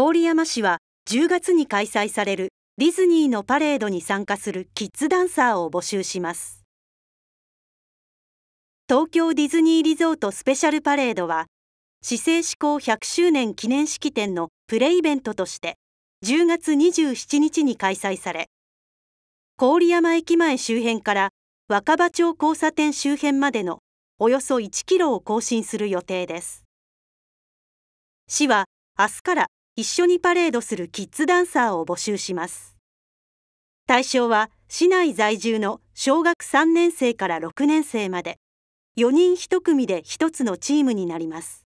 郡山市は10月に開催されるディズニーのパレードに参加するキッズダンサーを募集します東京ディズニーリゾートスペシャルパレードは市政施行100周年記念式典のプレイベントとして10月27日に開催され郡山駅前周辺から若葉町交差点周辺までのおよそ1キロを更新する予定です市は明日から一緒にパレードするキッズダンサーを募集します対象は市内在住の小学3年生から6年生まで4人1組で1つのチームになります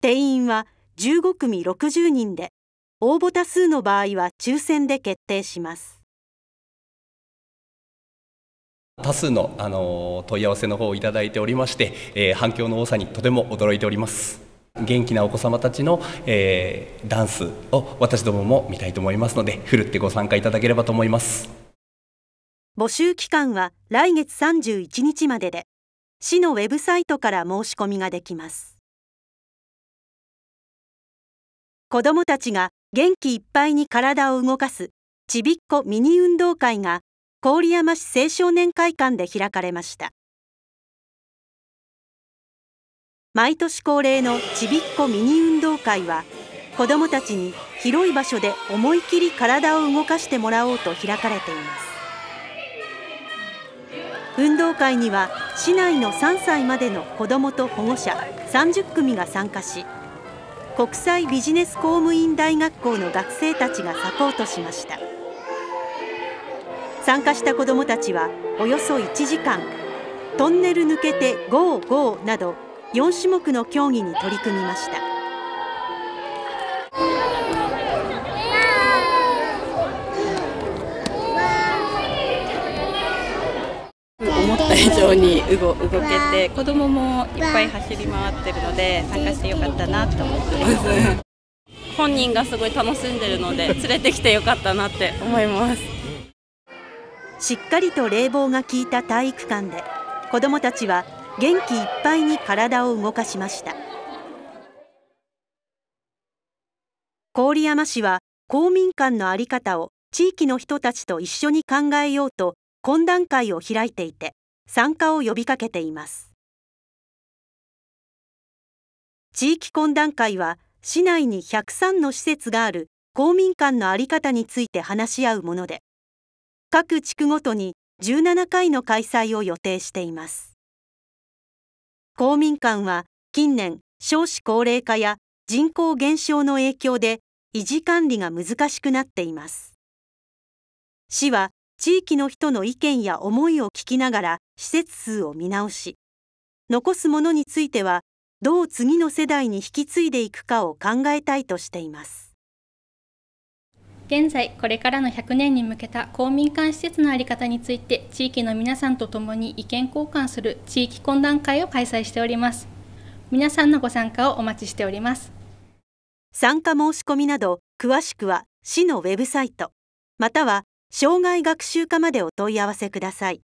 定員は15組60人で応募多数の場合は抽選で決定します多数のあの問い合わせの方をいただいておりまして、えー、反響の多さにとても驚いております。元気なお子様たちの、えー、ダンスを私どもも見たいと思いますのでふるってご参加いただければと思います募集期間は来月31日までで市のウェブサイトから申し込みができます子どもたちが元気いっぱいに体を動かすちびっこミニ運動会が郡山市青少年会館で開かれました毎年恒例のちびっこミニ運動会は子どもたちに広い場所で思い切り体を動かしてもらおうと開かれています運動会には市内の3歳までの子どもと保護者30組が参加し国際ビジネス公務員大学校の学生たちがサポートしました参加した子どもたちはおよそ1時間トンネル抜けてゴーゴーなど4種目の競技に取り組みました。思った以上に動動けて子供もいっぱい走り回ってるので参加してよかったなと思ってます 本人がすごい楽しんでるので連れてきてよかったなって思いますしっかりと冷房が効いた体育館で子供たちは元気いっぱいに体を動かしました郡山市は公民館の在り方を地域の人たちと一緒に考えようと懇談会を開いていて参加を呼びかけています地域懇談会は市内に103の施設がある公民館の在り方について話し合うもので各地区ごとに17回の開催を予定しています公民館は近年少子高齢化や人口減少の影響で維持管理が難しくなっています市は地域の人の意見や思いを聞きながら施設数を見直し残すものについてはどう次の世代に引き継いでいくかを考えたいとしています現在これからの100年に向けた公民館施設の在り方について地域の皆さんと共に意見交換する地域懇談会を開催しております皆さんのご参加をお待ちしております参加申し込みなど詳しくは市のウェブサイトまたは障害学習課までお問い合わせください